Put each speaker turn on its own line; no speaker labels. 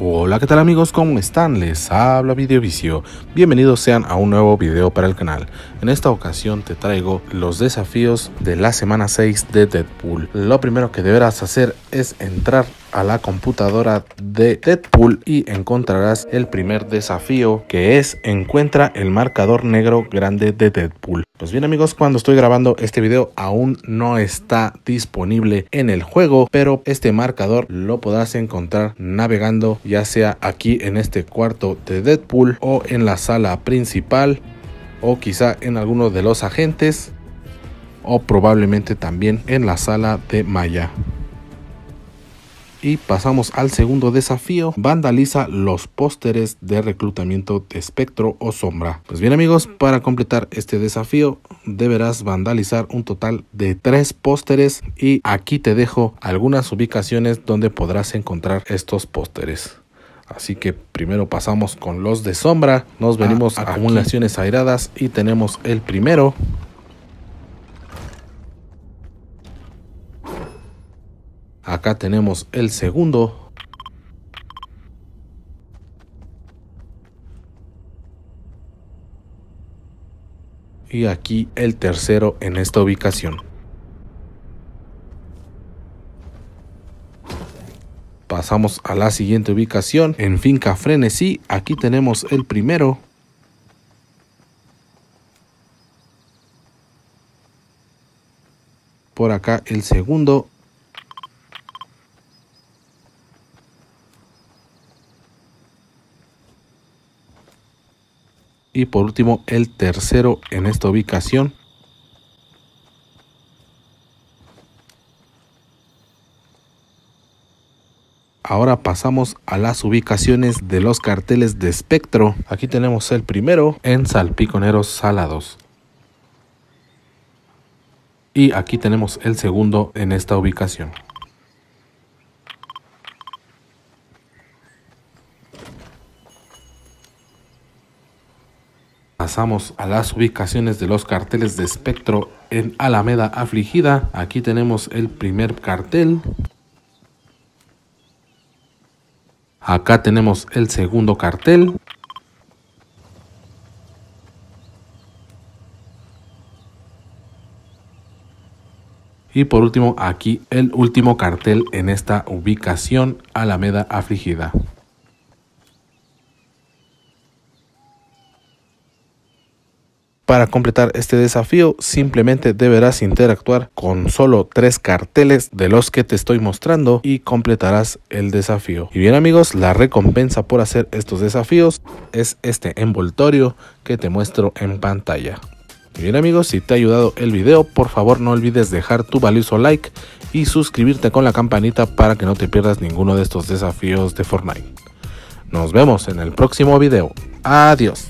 Hola, ¿qué tal amigos? ¿Cómo están? Les habla Videovicio. Bienvenidos sean a un nuevo video para el canal. En esta ocasión te traigo los desafíos de la semana 6 de Deadpool. Lo primero que deberás hacer es entrar a la computadora de Deadpool y encontrarás el primer desafío que es encuentra el marcador negro grande de Deadpool. Pues bien amigos, cuando estoy grabando este video aún no está disponible en el juego, pero este marcador lo podrás encontrar navegando ya sea aquí en este cuarto de Deadpool o en la sala principal o quizá en alguno de los agentes o probablemente también en la sala de Maya. Y pasamos al segundo desafío, vandaliza los pósteres de reclutamiento de espectro o sombra. Pues bien amigos, para completar este desafío deberás vandalizar un total de tres pósteres y aquí te dejo algunas ubicaciones donde podrás encontrar estos pósteres. Así que primero pasamos con los de sombra, nos ah, venimos a acumulaciones airadas y tenemos el primero Acá tenemos el segundo. Y aquí el tercero en esta ubicación. Pasamos a la siguiente ubicación en Finca Frenesí. Aquí tenemos el primero. Por acá el segundo y por último el tercero en esta ubicación. Ahora pasamos a las ubicaciones de los carteles de espectro. Aquí tenemos el primero en Salpiconeros Salados. Y aquí tenemos el segundo en esta ubicación. pasamos a las ubicaciones de los carteles de espectro en Alameda Afligida. Aquí tenemos el primer cartel. Acá tenemos el segundo cartel. Y por último, aquí el último cartel en esta ubicación, Alameda Afligida. Para completar este desafío simplemente deberás interactuar con solo tres carteles de los que te estoy mostrando y completarás el desafío. Y bien amigos, la recompensa por hacer estos desafíos es este envoltorio que te muestro en pantalla. Y bien amigos, si te ha ayudado el video, por favor no olvides dejar tu valioso like y suscribirte con la campanita para que no te pierdas ninguno de estos desafíos de Fortnite. Nos vemos en el próximo video. Adiós.